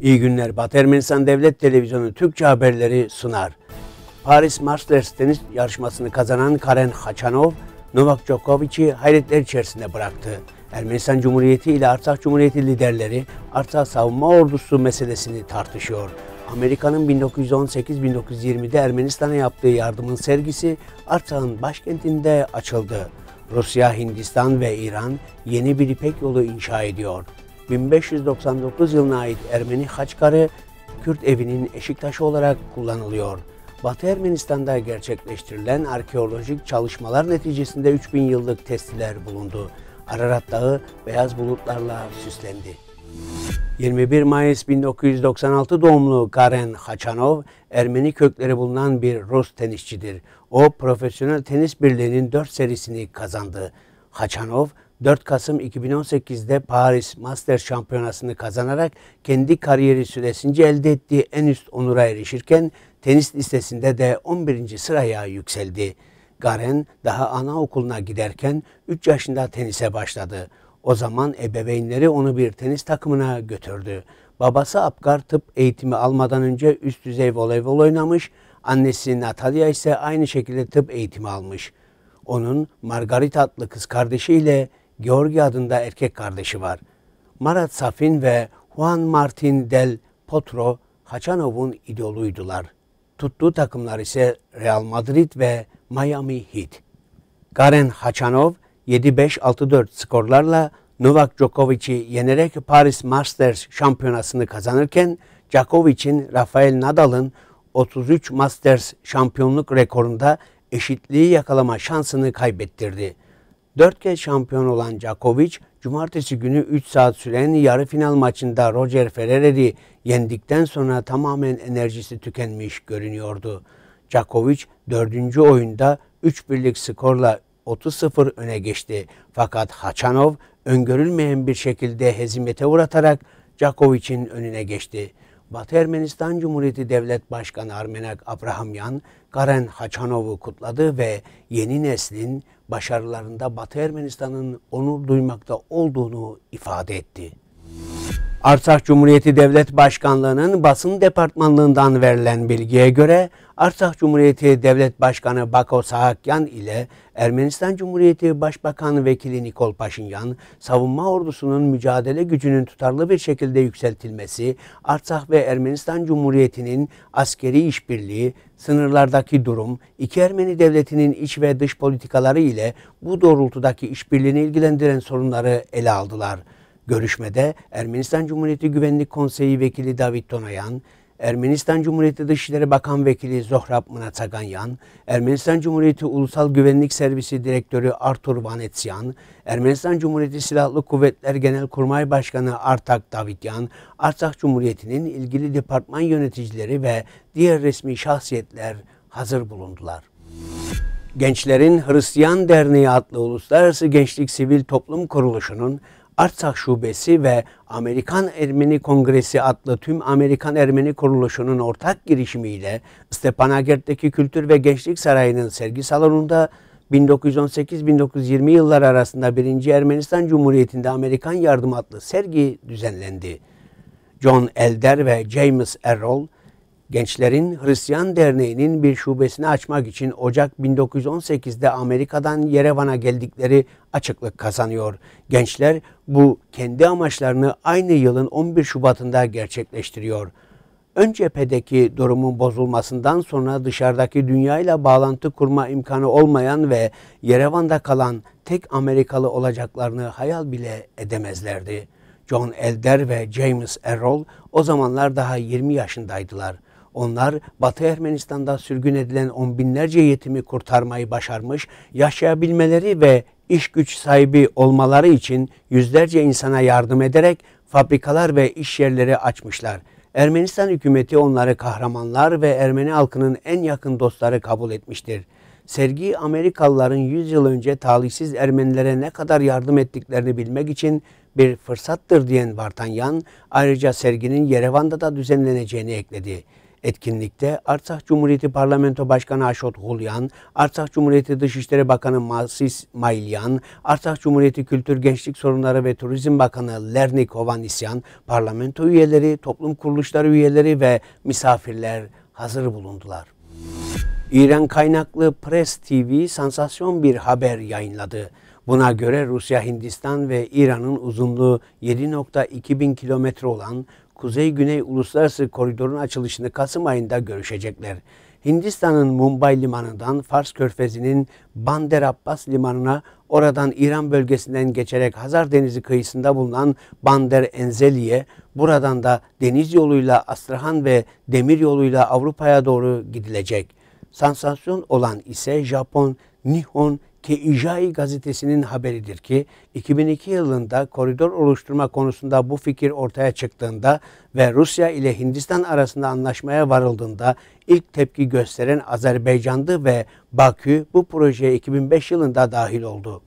İyi günler. Batı Ermenistan Devlet Televizyonu Türkçe haberleri sunar. Paris Masters tenis yarışmasını kazanan Karen Haçanov, Novak Djokovic'i hayretler içerisinde bıraktı. Ermenistan Cumhuriyeti ile Artsakh Cumhuriyeti liderleri Artsakh savunma ordusu meselesini tartışıyor. Amerika'nın 1918-1920'de Ermenistan'a yaptığı yardımın sergisi Artsakh'ın başkentinde açıldı. Rusya, Hindistan ve İran yeni bir İpek yolu inşa ediyor. 1599 yılına ait Ermeni Haçkarı, Kürt evinin eşik taşı olarak kullanılıyor. Batı Ermenistan'da gerçekleştirilen arkeolojik çalışmalar neticesinde 3000 yıllık testiler bulundu. Ararat Dağı beyaz bulutlarla süslendi. 21 Mayıs 1996 doğumlu Karen Haçanov, Ermeni kökleri bulunan bir Rus tenisçidir. O, Profesyonel Tenis Birliği'nin 4 serisini kazandı. Haçanov, 4 Kasım 2018'de Paris Master Şampiyonası'nı kazanarak kendi kariyeri süresince elde ettiği en üst onura erişirken tenis listesinde de 11. sıraya yükseldi. Garen daha anaokuluna giderken 3 yaşında tenise başladı. O zaman ebeveynleri onu bir tenis takımına götürdü. Babası Apgar tıp eğitimi almadan önce üst düzey voleybol oynamış, annesi Natalya ise aynı şekilde tıp eğitimi almış. Onun Margarita adlı kız kardeşiyle Georgi adında erkek kardeşi var. Marat Safin ve Juan Martin del Potro Haçanov'un idoluydular. Tuttuğu takımlar ise Real Madrid ve Miami Heat. Garen Haçanov 7-5-6-4 skorlarla Novak Djokovic'i yenerek Paris Masters şampiyonasını kazanırken Djokovic'in Rafael Nadal'ın 33 Masters şampiyonluk rekorunda eşitliği yakalama şansını kaybettirdi. Dört kez şampiyon olan Djokovic, cumartesi günü 3 saat süren yarı final maçında Roger Federer'i yendikten sonra tamamen enerjisi tükenmiş görünüyordu. Djokovic dördüncü oyunda 3 birlik skorla 30-0 öne geçti. Fakat Haçanov öngörülmeyen bir şekilde hezimete uğratarak Djokovic'in önüne geçti. Batı Ermenistan Cumhuriyeti Devlet Başkanı Armenak Abrahamyan, Karen Haçanov'u kutladı ve yeni neslin başarılarında Batı Ermenistan'ın onur duymakta olduğunu ifade etti. Arsak Cumhuriyeti Devlet Başkanlığı'nın basın departmanlığından verilen bilgiye göre Arsak Cumhuriyeti Devlet Başkanı Bako Sahakyan ile Ermenistan Cumhuriyeti Başbakan Vekili Nikol Paşinyan, savunma ordusunun mücadele gücünün tutarlı bir şekilde yükseltilmesi, Arsak ve Ermenistan Cumhuriyeti'nin askeri işbirliği, sınırlardaki durum, iki Ermeni devletinin iç ve dış politikaları ile bu doğrultudaki işbirliğini ilgilendiren sorunları ele aldılar. Görüşmede Ermenistan Cumhuriyeti Güvenlik Konseyi Vekili David Tonayan, Ermenistan Cumhuriyeti Dışişleri Bakan Vekili Zohrab Mnatsaganyan, Ermenistan Cumhuriyeti Ulusal Güvenlik Servisi Direktörü Artur Vanetsyan, Ermenistan Cumhuriyeti Silahlı Kuvvetler Genelkurmay Başkanı Artak Davidyan, Artsakh Cumhuriyeti'nin ilgili departman yöneticileri ve diğer resmi şahsiyetler hazır bulundular. Gençlerin Hristiyan Derneği adlı Uluslararası Gençlik Sivil Toplum Kuruluşu'nun Artsakh Şubesi ve Amerikan Ermeni Kongresi adlı tüm Amerikan Ermeni kuruluşunun ortak girişimiyle Stepanakert'teki Kültür ve Gençlik Sarayı'nın sergi salonunda 1918-1920 yıllar arasında 1. Ermenistan Cumhuriyeti'nde Amerikan Yardım adlı sergi düzenlendi. John Elder ve James Errol Gençlerin Hristiyan Derneği'nin bir şubesini açmak için Ocak 1918'de Amerika'dan Yerevan'a geldikleri açıklık kazanıyor. Gençler bu kendi amaçlarını aynı yılın 11 Şubat'ında gerçekleştiriyor. Ön cephedeki durumun bozulmasından sonra dışarıdaki dünyayla bağlantı kurma imkanı olmayan ve Yerevan'da kalan tek Amerikalı olacaklarını hayal bile edemezlerdi. John Elder ve James Errol o zamanlar daha 20 yaşındaydılar. Onlar Batı Ermenistan'da sürgün edilen on binlerce yetimi kurtarmayı başarmış, yaşayabilmeleri ve iş güç sahibi olmaları için yüzlerce insana yardım ederek fabrikalar ve iş yerleri açmışlar. Ermenistan hükümeti onları kahramanlar ve Ermeni halkının en yakın dostları kabul etmiştir. Sergi Amerikalıların 100 yıl önce talihsiz Ermenilere ne kadar yardım ettiklerini bilmek için bir fırsattır diyen Vartanyan ayrıca serginin Yerevan'da da düzenleneceğini ekledi etkinlikte Artsakh Cumhuriyeti Parlamento Başkanı Aşot Hulyan, Artsakh Cumhuriyeti Dışişleri Bakanı Masis Mailyan, Artsakh Cumhuriyeti Kültür Gençlik Sorunları ve Turizm Bakanı Lernik Kovanisyan, parlamento üyeleri, toplum kuruluşları üyeleri ve misafirler hazır bulundular. İran kaynaklı Press TV sansasyon bir haber yayınladı. Buna göre Rusya, Hindistan ve İran'ın uzunluğu 7.2 bin kilometre olan Kuzey-Güney Uluslararası Koridorun açılışını Kasım ayında görüşecekler. Hindistan'ın Mumbai limanından Fars Körfezi'nin Bander Abbas limanına, oradan İran bölgesinden geçerek Hazar Denizi kıyısında bulunan Bander Enzeli'ye, buradan da deniz yoluyla Astrahan ve demir yoluyla Avrupa'ya doğru gidilecek. Sansasyon olan ise Japon Nihon ki İcai gazetesinin haberidir ki 2002 yılında koridor oluşturma konusunda bu fikir ortaya çıktığında ve Rusya ile Hindistan arasında anlaşmaya varıldığında ilk tepki gösteren Azerbaycan'dı ve Bakü bu projeye 2005 yılında dahil oldu.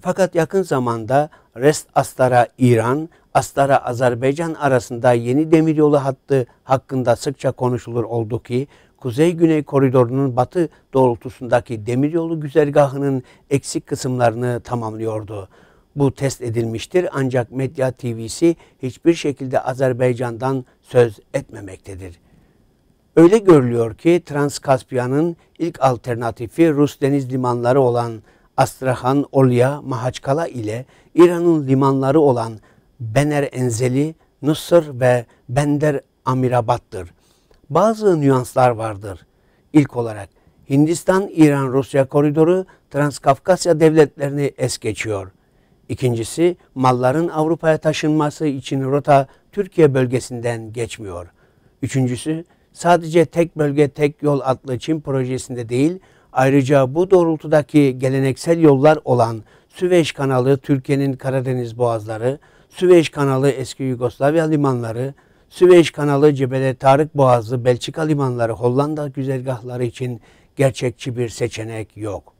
Fakat yakın zamanda Rest Astara İran, Astara Azerbaycan arasında yeni demiryolu hattı hakkında sıkça konuşulur oldu ki kuzey-güney koridorunun batı doğrultusundaki demiryolu güzergahının eksik kısımlarını tamamlıyordu. Bu test edilmiştir ancak Medya TV'si hiçbir şekilde Azerbaycan'dan söz etmemektedir. Öyle görülüyor ki Transkaspiya'nın ilk alternatifi Rus deniz limanları olan Astrahan, Olya, Mahaçkala ile İran'ın limanları olan Bener Enzeli, Nusır ve Bender amirabattır bazı nüanslar vardır. İlk olarak Hindistan, İran, Rusya koridoru Transkafkasya devletlerini es geçiyor. İkincisi malların Avrupa'ya taşınması için rota Türkiye bölgesinden geçmiyor. Üçüncüsü sadece tek bölge tek yol adlı Çin projesinde değil ayrıca bu doğrultudaki geleneksel yollar olan Süveyş kanalı Türkiye'nin Karadeniz boğazları, Süveyş kanalı eski Yugoslavya limanları, Süveyş kanalı, Cebele Tarık Boğazı, Belçika limanları, Hollanda güzergahları için gerçekçi bir seçenek yok.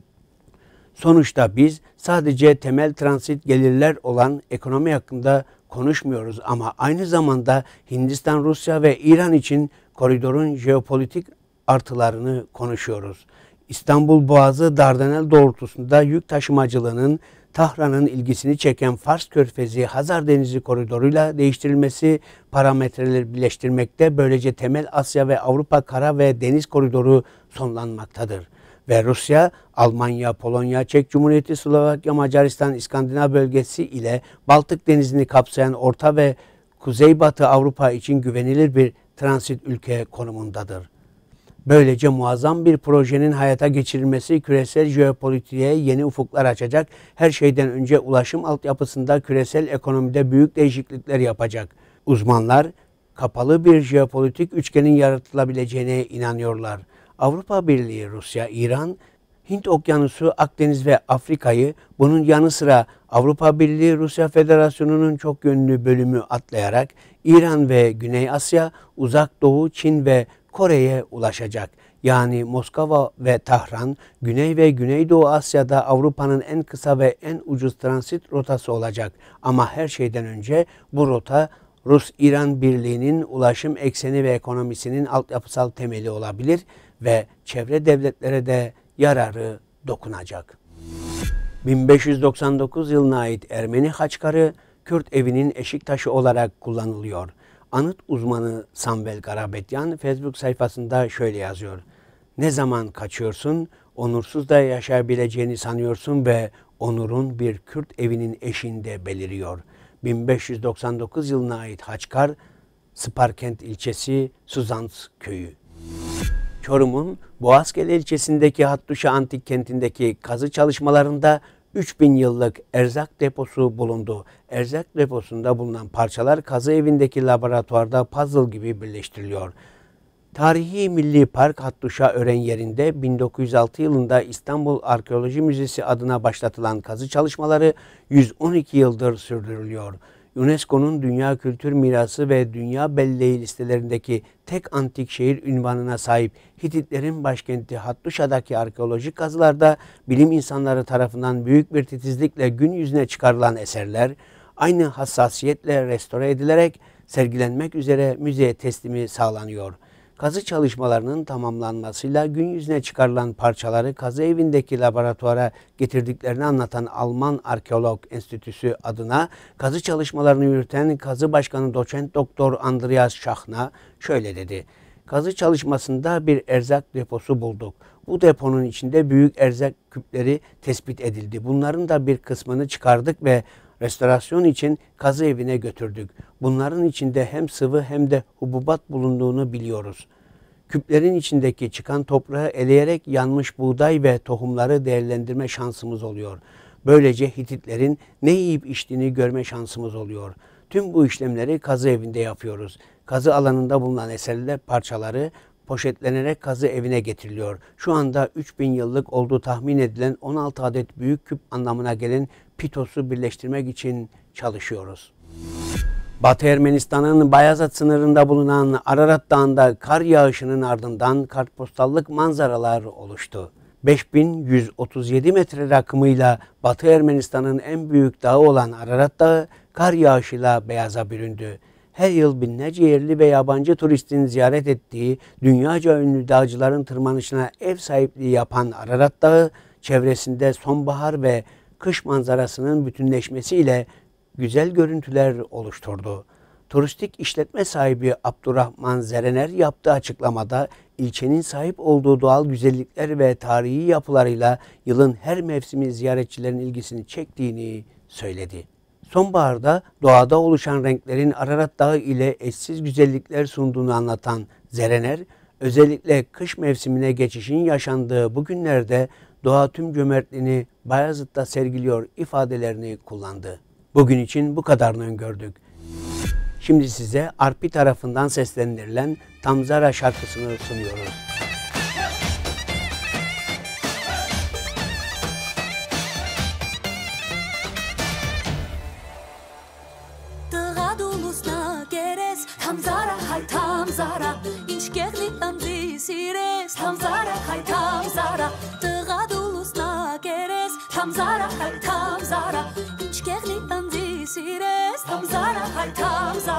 Sonuçta biz sadece temel transit gelirler olan ekonomi hakkında konuşmuyoruz ama aynı zamanda Hindistan, Rusya ve İran için koridorun jeopolitik artılarını konuşuyoruz. İstanbul Boğazı Dardanel doğrultusunda yük taşımacılığının Tahran'ın ilgisini çeken Fars Körfezi Hazar Denizi koridoruyla değiştirilmesi parametreleri birleştirmekte böylece temel Asya ve Avrupa kara ve deniz koridoru sonlanmaktadır. Ve Rusya, Almanya, Polonya, Çek Cumhuriyeti, Slovakya, Macaristan, İskandinav bölgesi ile Baltık Denizi'ni kapsayan Orta ve Kuzeybatı Avrupa için güvenilir bir transit ülke konumundadır. Böylece muazzam bir projenin hayata geçirilmesi küresel jeopolitiğe yeni ufuklar açacak. Her şeyden önce ulaşım altyapısında küresel ekonomide büyük değişiklikler yapacak. Uzmanlar kapalı bir jeopolitik üçgenin yaratılabileceğine inanıyorlar. Avrupa Birliği, Rusya, İran, Hint Okyanusu, Akdeniz ve Afrika'yı bunun yanı sıra Avrupa Birliği Rusya Federasyonu'nun çok yönlü bölümü atlayarak İran ve Güney Asya, Uzak Doğu, Çin ve Kore'ye ulaşacak. Yani Moskova ve Tahran, Güney ve Güneydoğu Asya'da Avrupa'nın en kısa ve en ucuz transit rotası olacak. Ama her şeyden önce bu rota Rus-İran Birliği'nin ulaşım ekseni ve ekonomisinin altyapısal temeli olabilir ve çevre devletlere de yararı dokunacak. 1599 yılına ait Ermeni Haçkarı, Kürt evinin eşik taşı olarak kullanılıyor. Anıt uzmanı Samvel Garabetyan Facebook sayfasında şöyle yazıyor. Ne zaman kaçıyorsun, onursuz da yaşayabileceğini sanıyorsun ve onurun bir Kürt evinin eşinde beliriyor. 1599 yılına ait Haçkar, Sparkent ilçesi Suzans köyü. Çorum'un Boğazkale ilçesindeki Hattuşa Antik kentindeki kazı çalışmalarında 3000 yıllık erzak deposu bulundu. Erzak deposunda bulunan parçalar kazı evindeki laboratuvarda puzzle gibi birleştiriliyor. Tarihi Milli Park Hattuşa Ören yerinde 1906 yılında İstanbul Arkeoloji Müzesi adına başlatılan kazı çalışmaları 112 yıldır sürdürülüyor. UNESCO'nun Dünya Kültür Mirası ve Dünya Belleği listelerindeki tek antik şehir ünvanına sahip Hititlerin başkenti Hattuşa'daki arkeolojik kazılarda bilim insanları tarafından büyük bir titizlikle gün yüzüne çıkarılan eserler aynı hassasiyetle restore edilerek sergilenmek üzere müzeye teslimi sağlanıyor.'' Kazı çalışmalarının tamamlanmasıyla gün yüzüne çıkarılan parçaları kazı evindeki laboratuvara getirdiklerini anlatan Alman Arkeolog Enstitüsü adına kazı çalışmalarını yürüten kazı başkanı doçent doktor Andreas Şahna şöyle dedi. Kazı çalışmasında bir erzak deposu bulduk. Bu deponun içinde büyük erzak küpleri tespit edildi. Bunların da bir kısmını çıkardık ve Restorasyon için kazı evine götürdük. Bunların içinde hem sıvı hem de hububat bulunduğunu biliyoruz. Küplerin içindeki çıkan toprağı eleyerek yanmış buğday ve tohumları değerlendirme şansımız oluyor. Böylece Hititlerin ne yiyip içtiğini görme şansımız oluyor. Tüm bu işlemleri kazı evinde yapıyoruz. Kazı alanında bulunan eserler parçaları poşetlenerek kazı evine getiriliyor. Şu anda 3000 yıllık olduğu tahmin edilen 16 adet büyük küp anlamına gelen Pitos'u birleştirmek için çalışıyoruz. Batı Ermenistan'ın Bayazat sınırında bulunan Ararat Dağı'nda kar yağışının ardından kartpostallık manzaralar oluştu. 5137 metre rakımıyla Batı Ermenistan'ın en büyük dağı olan Ararat Dağı kar yağışıyla beyaza büründü. Her yıl binlerce yerli ve yabancı turistin ziyaret ettiği dünyaca ünlü dağcıların tırmanışına ev sahipliği yapan Ararat Dağı çevresinde sonbahar ve kış manzarasının bütünleşmesiyle güzel görüntüler oluşturdu. Turistik işletme sahibi Abdurrahman Zerener yaptığı açıklamada ilçenin sahip olduğu doğal güzellikler ve tarihi yapılarıyla yılın her mevsimi ziyaretçilerin ilgisini çektiğini söyledi. Sonbaharda doğada oluşan renklerin Ararat Dağı ile eşsiz güzellikler sunduğunu anlatan Zerener, özellikle kış mevsimine geçişin yaşandığı bu günlerde doğa tüm cömertliğini Bayezid'de sergiliyor ifadelerini kullandı. Bugün için bu kadarını öngördük. Şimdi size Arpi tarafından seslendirilen Tamzara şarkısını sunuyoruz. Թամզարա հայ թամզարա ինչ կեղնի ընձի սիրես Թամզարա հայ թամզարա